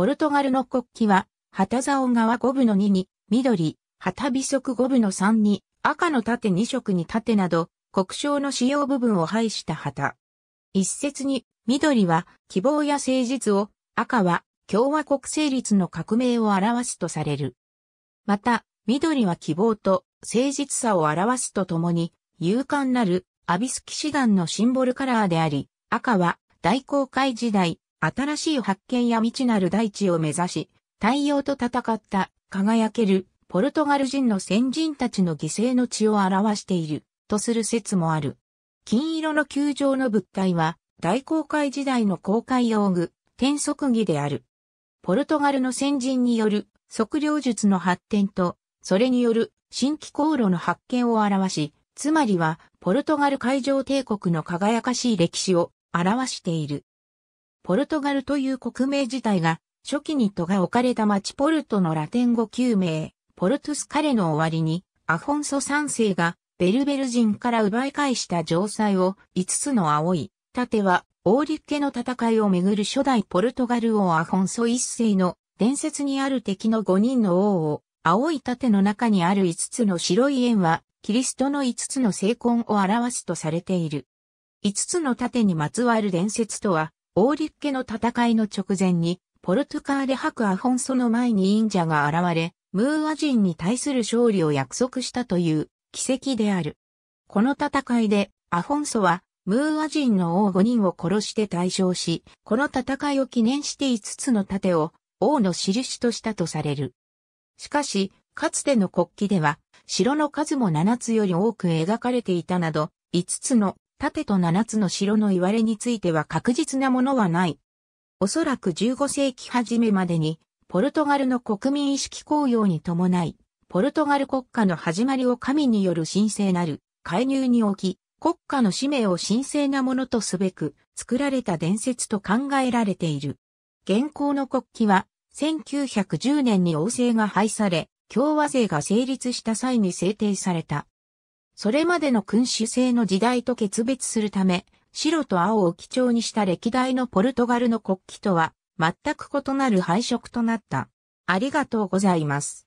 ポルトガルの国旗は、旗竿側5分の2に、緑、旗尾足5分の3に、赤の縦2色に縦など、国章の使用部分を配した旗。一説に、緑は希望や誠実を、赤は共和国成立の革命を表すとされる。また、緑は希望と誠実さを表すとともに、勇敢なるアビス騎士団のシンボルカラーであり、赤は大航海時代、新しい発見や未知なる大地を目指し、太陽と戦った輝けるポルトガル人の先人たちの犠牲の血を表しているとする説もある。金色の球状の物体は大航海時代の航海用具、転足儀である。ポルトガルの先人による測量術の発展と、それによる新規航路の発見を表し、つまりはポルトガル海上帝国の輝かしい歴史を表している。ポルトガルという国名自体が、初期に都が置かれた町ポルトのラテン語旧名、ポルトゥスカレの終わりに、アフォンソ3世がベルベル人から奪い返した城塞を5つの青い盾は、オーリッケの戦いをめぐる初代ポルトガル王アフォンソ1世の伝説にある敵の5人の王を、青い盾の中にある5つの白い円は、キリストの5つの聖魂を表すとされている。5つの盾にまつわる伝説とは、オーリッケの戦いの直前に、ポルトカーで吐アフォンソの前に忍者が現れ、ムーア人に対する勝利を約束したという奇跡である。この戦いで、アフォンソは、ムーア人の王5人を殺して対象し、この戦いを記念して5つの盾を王の印としたとされる。しかし、かつての国旗では、城の数も7つより多く描かれていたなど、5つの盾と七つの城の言われについては確実なものはない。おそらく15世紀初めまでに、ポルトガルの国民意識高揚に伴い、ポルトガル国家の始まりを神による神聖なる介入に置き、国家の使命を神聖なものとすべく作られた伝説と考えられている。現行の国旗は1910年に王政が廃され、共和税が成立した際に制定された。それまでの君主制の時代と決別するため、白と青を基調にした歴代のポルトガルの国旗とは、全く異なる配色となった。ありがとうございます。